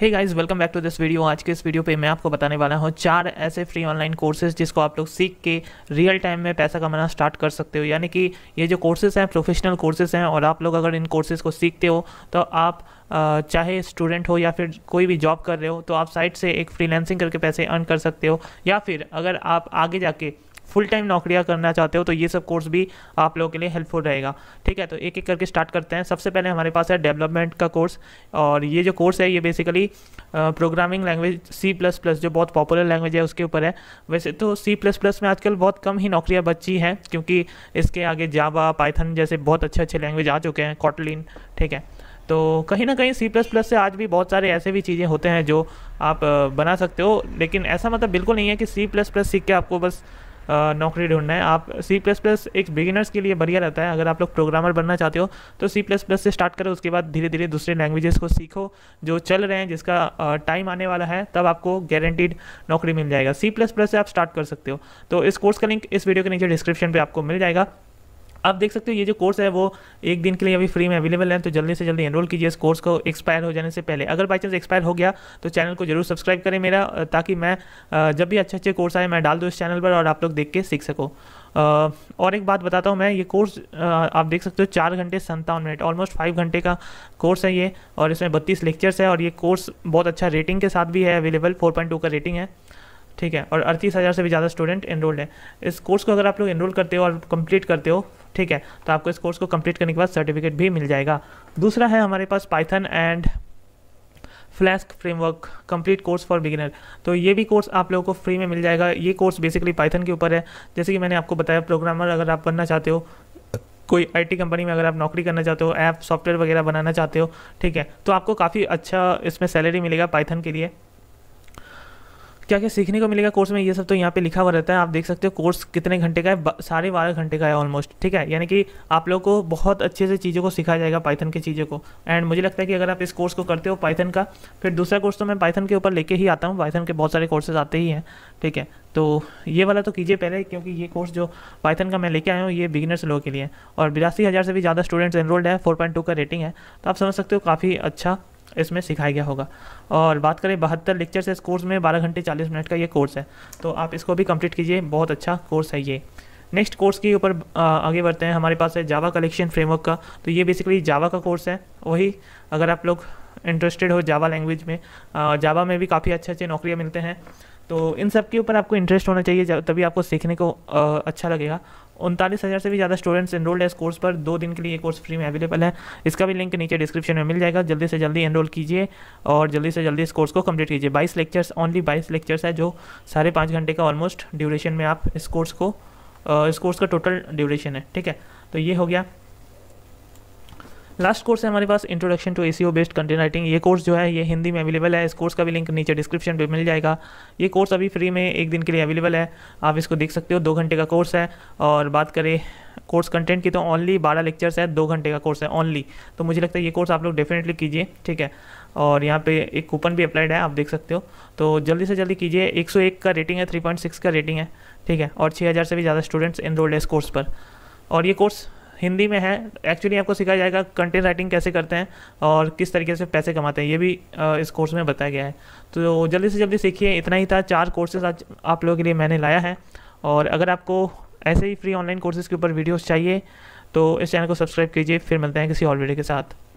hey guys welcome back to this video आज के इस वीडियो पे मैं आपको बताने वाला हूँ चार ऐसे फ्री ऑनलाइन कोर्सेज जिसको आप लोग सीख के रियल टाइम में पैसा कमाना स्टार्ट कर सकते हो यानी कि ये जो कोर्सेज हैं प्रोफेशनल कोर्सेज हैं और आप लोग अगर इन कोर्सेज को सीखते हो तो आप चाहे स्टूडेंट हो या फिर कोई भी जॉब कर रहे हो तो आप साइट से एक फ्रीलैंसिंग करके पैसे अर्न कर सकते हो या फिर अगर आप आगे जाके फुल टाइम नौकरियाँ करना चाहते हो तो ये सब कोर्स भी आप लोगों के लिए हेल्पफुल रहेगा ठीक है तो एक एक करके स्टार्ट करते हैं सबसे पहले हमारे पास है डेवलपमेंट का कोर्स और ये जो कोर्स है ये basically programming language C plus plus जो बहुत पॉपुलर लैंग्वेज है उसके ऊपर है वैसे तो सी प्लस प्लस में आजकल बहुत कम ही नौकरियाँ बची हैं क्योंकि इसके आगे जावा पाइथन जैसे बहुत अच्छे अच्छे लैंग्वेज आ चुके हैं कॉटलिन ठीक है तो कहीं ना कहीं सी प्लस प्लस से आज भी बहुत सारे ऐसे भी चीज़ें होते हैं जो आप बना सकते हो लेकिन ऐसा मतलब बिल्कुल नहीं है कि सी प्लस प्लस सीख के आपको बस नौकरी ढूंढना है आप सी प्लस प्लस एक बिगिनर्स के लिए बढ़िया रहता है अगर आप लोग प्रोग्रामर बनना चाहते हो तो सी प्लस प्लस से स्टार्ट करो उसके बाद धीरे धीरे दूसरे लैंग्वेजेस को सीखो जो चल रहे हैं जिसका टाइम आने वाला है तब आपको गारंटीड नौकरी मिल जाएगा सी प्लस प्लस से आप स्टार्ट कर सकते हो तो इस कोर्स का लिंक इस वीडियो के नीचे डिस्क्रिप्शन पर आपको मिल जाएगा आप देख सकते हो ये जो कोर्स है वो एक दिन के लिए अभी फ्री में अवेलेबल है तो जल्दी से जल्दी एनरोल कीजिए इस कोर्स को एक्सपायर हो जाने से पहले अगर बाई चांस एक्सपायर हो गया तो चैनल को जरूर सब्सक्राइब करें मेरा ताकि मैं जब भी अच्छे अच्छे कोर्स आए मैं डाल दूँ इस चैनल पर और आप लोग देख के सीख सको और एक बात बताता हूँ मैं ये कोर्स आप देख सकते हो चार घंटे संतावन मिनट ऑलमोस्ट फाइव घंटे का कोर्स है ये और इसमें बत्तीस लेक्चर्स है और ये कोर्स बहुत अच्छा रेटिंग के साथ भी है अवेलेबल फोर पॉइंट टू का रेटिंग है ठीक है और अड़तीस हज़ार से भी ज़्यादा स्टूडेंट एनरोल्ड है इस कोर्स को अगर आप लोग एनरोल करते हो और कंप्लीट करते हो ठीक है तो आपको इस कोर्स को कंप्लीट करने के बाद सर्टिफिकेट भी मिल जाएगा दूसरा है हमारे पास Python and Flask framework complete course for beginner तो ये भी कोर्स आप लोगों को फ्री में मिल जाएगा ये कोर्स बेसिकली पाइथन के ऊपर है जैसे कि मैंने आपको बताया प्रोग्रामर अगर आप बनना चाहते हो कोई आईटी कंपनी में अगर आप नौकरी करना चाहते हो ऐप सॉफ्टवेयर वगैरह बनाना चाहते हो ठीक है तो आपको काफ़ी अच्छा इसमें सैलरी मिलेगा पाइथन के लिए क्या क्या सीखने को मिलेगा कोर्स में ये सब तो यहाँ पे लिखा हुआ रहता है आप देख सकते हो कोर्स कितने घंटे का है साढ़े बारह घंटे का है ऑलमोस्ट ठीक है यानी कि आप लोग को बहुत अच्छे से चीज़ों को सिखाया जाएगा पाइथन की चीज़ों को एंड मुझे लगता है कि अगर आप इस कोर्स को करते हो पाइथन का फिर दूसरा कोर्स तो मैं पाइथन के ऊपर लेके ही आता हूँ पाइथन के बहुत सारे कोर्सेज आते ही हैं ठीक है तो ये वाला तो कीजिए पहले क्योंकि ये कोर्स जो पाइथन का मैं लेके आया हूँ ये बिगिनर्स लोगों के लिए और बिरासी हज़ार से भी ज़्यादा स्टूडेंट्स एनरोल्ड है फोर पॉइंट टू का रेटिंग है तो आप समझ सकते हो काफ़ी अच्छा इसमें सिखाया गया होगा और बात करें बहत्तर लेक्चर्स इस कोर्स में बारह घंटे चालीस मिनट का ये कोर्स है तो आप इसको भी कंप्लीट कीजिए बहुत अच्छा कोर्स है ये नेक्स्ट कोर्स के ऊपर आगे बढ़ते हैं हमारे पास है जावा कलेक्शन फ्रेमवर्क का तो ये बेसिकली जावा का कोर्स है वही अगर आप लोग इंटरेस्टेड हो जावा लैंग्वेज में जावा में भी काफ़ी अच्छे अच्छे नौकरियाँ मिलते हैं तो इन सब के ऊपर आपको इंटरेस्ट होना चाहिए तभी आपको सीखने को अच्छा लगेगा उनतालीस हज़ार से भी ज़्यादा स्टूडेंट्स एनरोल्ड है इस कोर्स पर दो दिन के लिए कोर्स फ्री में अवेलेबल है इसका भी लिंक नीचे डिस्क्रिप्शन में मिल जाएगा जल्दी से जल्दी एनरोल कीजिए और जल्दी से जल्दी इस कोर्स को कंप्लीट कीजिए बाईस लेक्चर्स ओनली बाईस लेक्चर्स है जो साढ़े पाँच घंटे का ऑलमोस्ट ड्यूरेशन में आप इस कोर्स को इस कोर्स का टोटल ड्यूरेशन है ठीक है तो ये हो गया लास्ट कोर्स है हमारे पास introduction to A based content writing ये कोर्स जो है ये हिंदी में अवेलेबल है इस कोर्स का भी लिंक नीचे डिस्क्रिप्शन पे मिल जाएगा ये कोर्स अभी फ्री में एक दिन के लिए अवेलेबल है आप इसको देख सकते हो दो घंटे का कोर्स है और बात करें कोर्स कंटेंट की तो ओनली बारह लेक्चर्स है दो घंटे का कोर्स है ओनली तो मुझे लगता है ये कोर्स आप लोग डेफिनेटली कीजिए ठीक है और यहाँ पे एक कूपन भी अप्लाइड है आप देख सकते हो तो जल्दी से जल्दी कीजिए 101 का रेटिंग है 3.6 का रेटिंग है ठीक है और 6000 से भी ज़्यादा स्टूडेंट्स इनरोल्ड है इस कोर्स पर और ये कोर्स हिंदी में है एक्चुअली आपको सिखाया जाएगा कंटेंट राइटिंग कैसे करते हैं और किस तरीके से पैसे कमाते हैं ये भी इस कोर्स में बताया गया है तो जल्दी से जल्दी सीखिए इतना ही था चार कोर्सेज आज आप लोगों के लिए मैंने लाया है और अगर आपको ऐसे ही फ्री ऑनलाइन कोर्सेज़ के ऊपर वीडियोज़ चाहिए तो इस चैनल को सब्सक्राइब कीजिए फिर मिलते हैं किसी और वीडियो के साथ